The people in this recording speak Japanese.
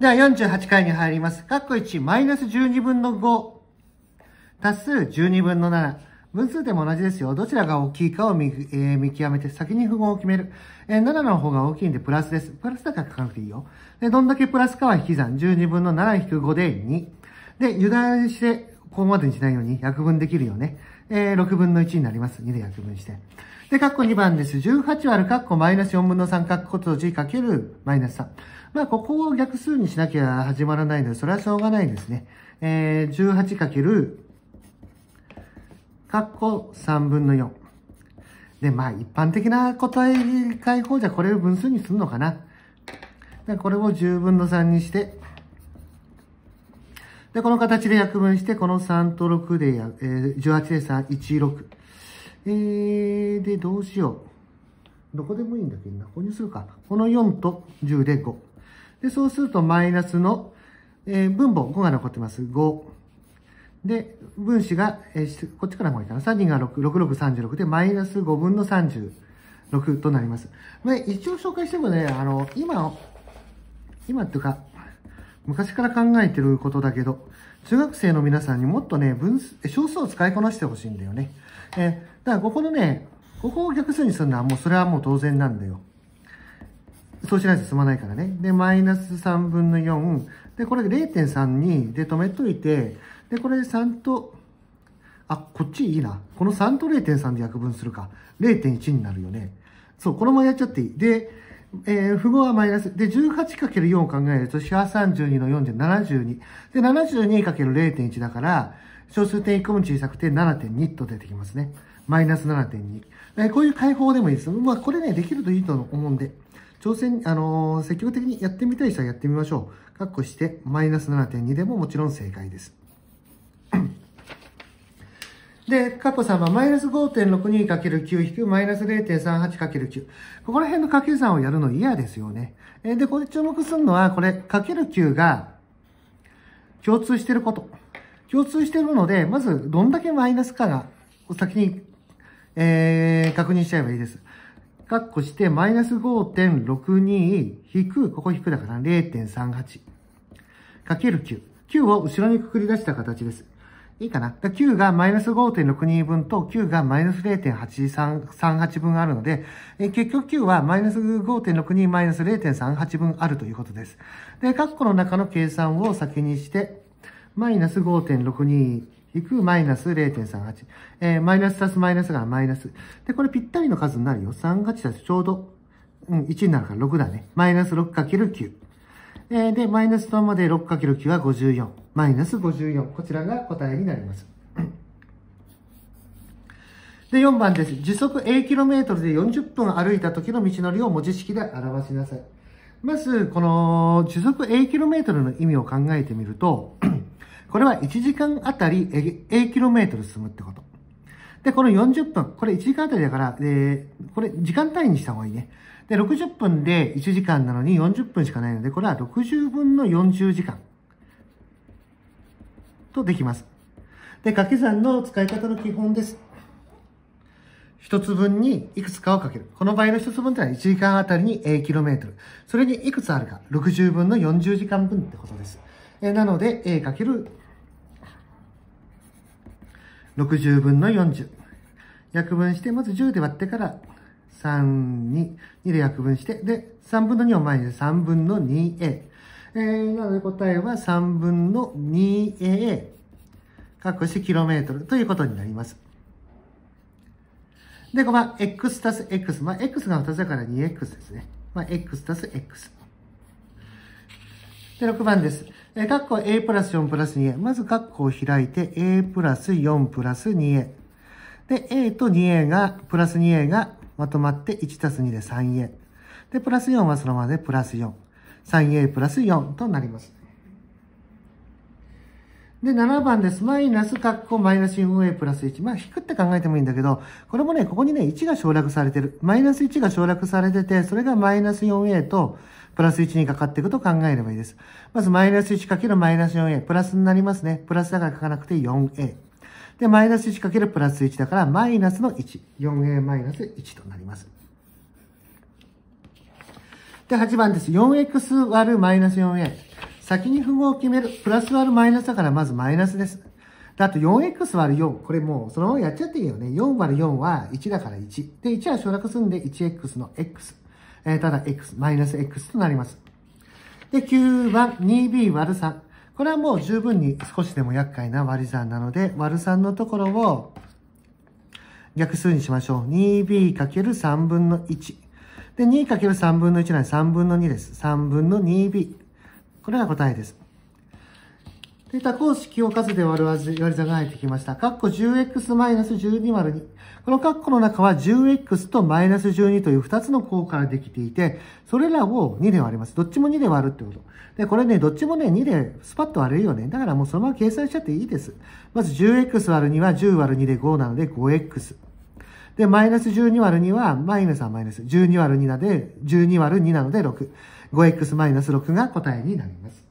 では48回に入ります。括弧1、マイナス12分の5。足す12分の7。分数でも同じですよ。どちらが大きいかを見,、えー、見極めて先に符号を決める、えー。7の方が大きいんでプラスです。プラスだから書かなくていいよ。で、どんだけプラスかは引き算。12分の7-5で2。で、油断して、ここまでにしないように約分できるよね。えー、6分の1になります。2で約分して。で、括弧2番です。18割る括弧マイナス4分の3括弧と G かけるマイナス3。まあ、ここを逆数にしなきゃ始まらないので、それはしょうがないですね。えー、18かける、括弧3分の4。で、まあ、一般的な答え解放じゃこれを分数にするのかな。で、これを10分の3にして、で、この形で約分して、この3と6で、えー、18で3、16。えー、で、どうしよう。どこでもいいんだけどな。ここにするか。この4と10で5。で、そうするとマイナスの、えー、分母5が残ってます。5。で、分子が、えー、こっちからもいいかな。3人が6、6636で、マイナス5分の36となります。で、一応紹介してもね、あの、今、今っていうか、昔から考えてることだけど、中学生の皆さんにもっとね、分数、小数を使いこなしてほしいんだよね。えだからここのね、ここを逆数にするのはもうそれはもう当然なんだよ。そうしないと進まないからね。で、マイナス3分の4。で、これ0.32で止めといて、で、これ3と、あ、こっちいいな。この3と0.3で約分するか。0.1になるよね。そう、このままやっちゃっていい。で、えー、符号はマイナス。で、18×4 を考えると、シャ半32の4で72。で、72×0.1 だから、小数点1個も小さくて7.2と出てきますね。マイナス7.2。えー、こういう解放でもいいです。まあ、これね、できるといいと思うんで、挑戦、あのー、積極的にやってみたい人はやってみましょう。カッコして、マイナス7.2でももちろん正解です。で、過去3はマイナス 5.62×9 マイナス 0.38×9。ここら辺の掛け算をやるの嫌ですよね。えで、これ注目するのは、これ、かける9が共通してること。共通してるので、まず、どんだけマイナスかが、先に、えー、確認しちゃえばいいです。カッコして、マイナス5.62引く、ここ引くだから0.38。かける9。9を後ろにくくり出した形です。いいかな。9がマイナス5.62分と9がマイナス0.838分あるので、結局9はマイナス5.62マイナス0.38分あるということです。で、括弧の中の計算を先にして、マイナス5.62引くマイナス0.38。えー、マイナス足すマイナスがマイナス。で、これぴったりの数になるよ。38足すちょうど、うん、1になるから6だね。マイナス 6×9。えー、で、マイナス3ままで 6×9 は54。マイナス54。こちらが答えになります。で、4番です。時速 A km で40分歩いた時の道のりを文字式で表しなさい。まず、この時速 A km の意味を考えてみると、これは1時間あたり A km 進むってこと。で、この40分、これ1時間あたりだから、えー、これ時間単位にした方がいいね。で、60分で1時間なのに40分しかないので、これは60分の40時間。とできます。で、掛け算の使い方の基本です。一つ分にいくつかをかける。この場合の一つ分というのは1時間あたりに A km。それにいくつあるか。60分の40時間分ってことです。えなので A かける60分の40。約分して、まず10で割ってから3、2、2で約分して、で、3分の2を前に3分の 2A。えー、なので答えは3分の 2a、かっこして km ということになります。で、5番、x たす x。まあ、x が2つだから 2x ですね。まあ、x たす x。で、6番です。えー、かっこ a プラス4プラス 2a。まず、かっこを開いて、a プラス4プラス 2a。で、a と 2a が、プラス 2a がまとまって1たす2で 3a。で、プラス4はそのままでプラス4。3a プラス4となります。で、7番です。マイナス、括弧マイナス 4a プラス1。まあ、引くって考えてもいいんだけど、これもね、ここにね、1が省略されてる。マイナス1が省略されてて、それがマイナス 4a と、プラス1にかかっていくと考えればいいです。まず、マイナス1るマイナス 4a、プラスになりますね。プラスだから書かなくて 4a。で、マイナス1るプラス1だから、マイナスの1。4a マイナス1となります。で、8番です。4x 割るマイナス 4a。先に符号を決める。プラス割るマイナスだから、まずマイナスです。であと 4x 割る4。これもう、そのままやっちゃっていいよね。4割る4は1だから1。で、1は省略するんで、1x の x。えー、ただ x、マイナス x となります。で、9番、2b 割る3。これはもう十分に少しでも厄介な割り算なので、割る3のところを逆数にしましょう。2b かける3分の1。で、2×3 分の1なんで3分の2です。3分の 2b。これが答えです。で、多項式を数で割る割り算が入ってきました。ッコ1 0 x 1 2る2このッコの中は 10x と -12 という2つの項からできていて、それらを2で割ります。どっちも2で割るってこと。で、これね、どっちもね、2でスパッと割れるよね。だからもうそのまま計算しちゃっていいです。まず1 0 x る2は1 0る2で5なので 5x。で、マイナス12割る2は、マイナスはマイナス。12割る2なで、12割る2なので6。5x マイナス6が答えになります。